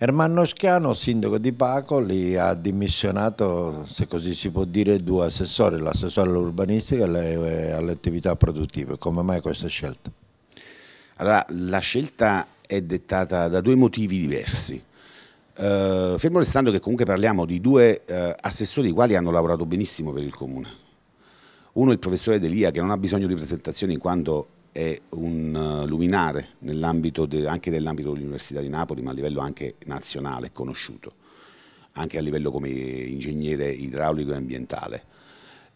Ermanno Schiano, sindaco di Pacoli, ha dimissionato, se così si può dire, due assessori, l'assessore all'urbanistica e eh, alle attività produttive. Come mai questa scelta? Allora, la scelta è dettata da due motivi diversi. Eh, fermo restando che comunque parliamo di due eh, assessori i quali hanno lavorato benissimo per il Comune. Uno è il professore Delia che non ha bisogno di presentazioni in quanto è un eh, luminare nell'ambito de, anche nell'ambito dell'Università di Napoli, ma a livello anche nazionale, conosciuto, anche a livello come ingegnere idraulico e ambientale.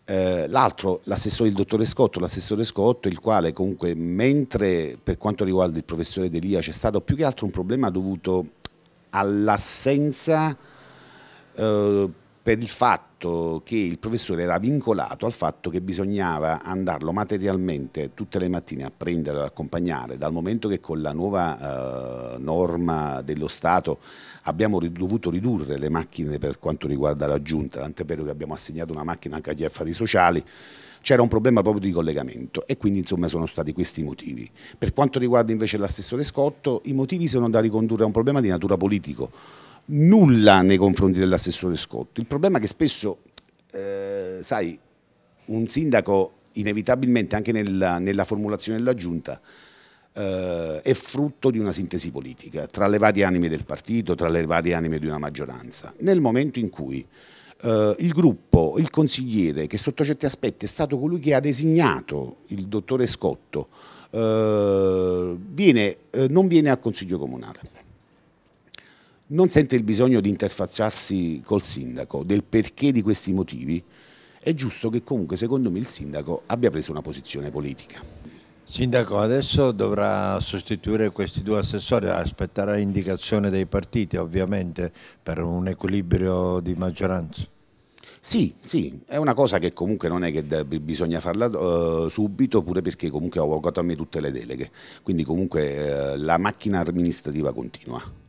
Eh, l'altro, l'assessore, il dottore Scotto, l'assessore Scotto, il quale comunque, mentre per quanto riguarda il professore Delia c'è stato più che altro un problema dovuto all'assenza eh, per il fatto fatto che il professore era vincolato al fatto che bisognava andarlo materialmente tutte le mattine a prendere, ad accompagnare, dal momento che con la nuova eh, norma dello Stato abbiamo dovuto ridurre le macchine per quanto riguarda la giunta, tant'è vero che abbiamo assegnato una macchina anche agli affari sociali, c'era un problema proprio di collegamento e quindi insomma sono stati questi i motivi. Per quanto riguarda invece l'assessore Scotto, i motivi sono da ricondurre a un problema di natura politico, nulla nei confronti dell'assessore Scotto. Il problema è che spesso, eh, sai, un sindaco inevitabilmente anche nella, nella formulazione della giunta eh, è frutto di una sintesi politica tra le varie anime del partito, tra le varie anime di una maggioranza. Nel momento in cui eh, il gruppo, il consigliere, che sotto certi aspetti è stato colui che ha designato il dottore Scotto, eh, viene, eh, non viene al Consiglio Comunale non sente il bisogno di interfacciarsi col sindaco del perché di questi motivi, è giusto che comunque secondo me il sindaco abbia preso una posizione politica. Sindaco, adesso dovrà sostituire questi due assessori, aspetterà indicazione dei partiti ovviamente per un equilibrio di maggioranza. Sì, sì, è una cosa che comunque non è che bisogna farla eh, subito, pure perché comunque ho avvocato a me tutte le deleghe, quindi comunque eh, la macchina amministrativa continua.